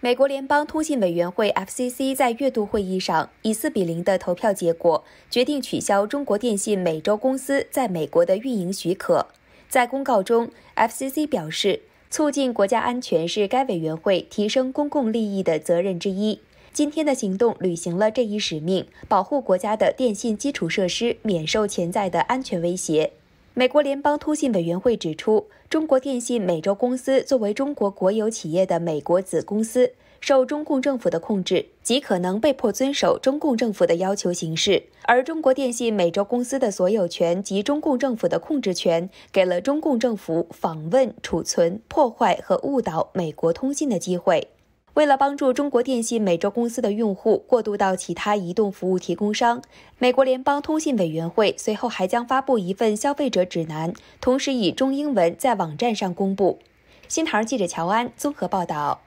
美国联邦通信委员会 （FCC） 在月度会议上以四比零的投票结果，决定取消中国电信美洲公司在美国的运营许可。在公告中，FCC 表示，促进国家安全是该委员会提升公共利益的责任之一。今天的行动履行了这一使命，保护国家的电信基础设施免受潜在的安全威胁。美国联邦通信委员会指出，中国电信美洲公司作为中国国有企业的美国子公司，受中共政府的控制，极可能被迫遵守中共政府的要求行事。而中国电信美洲公司的所有权及中共政府的控制权，给了中共政府访问、储存、破坏和误导美国通信的机会。为了帮助中国电信美洲公司的用户过渡到其他移动服务提供商，美国联邦通信委员会随后还将发布一份消费者指南，同时以中英文在网站上公布。新唐记者乔安综合报道。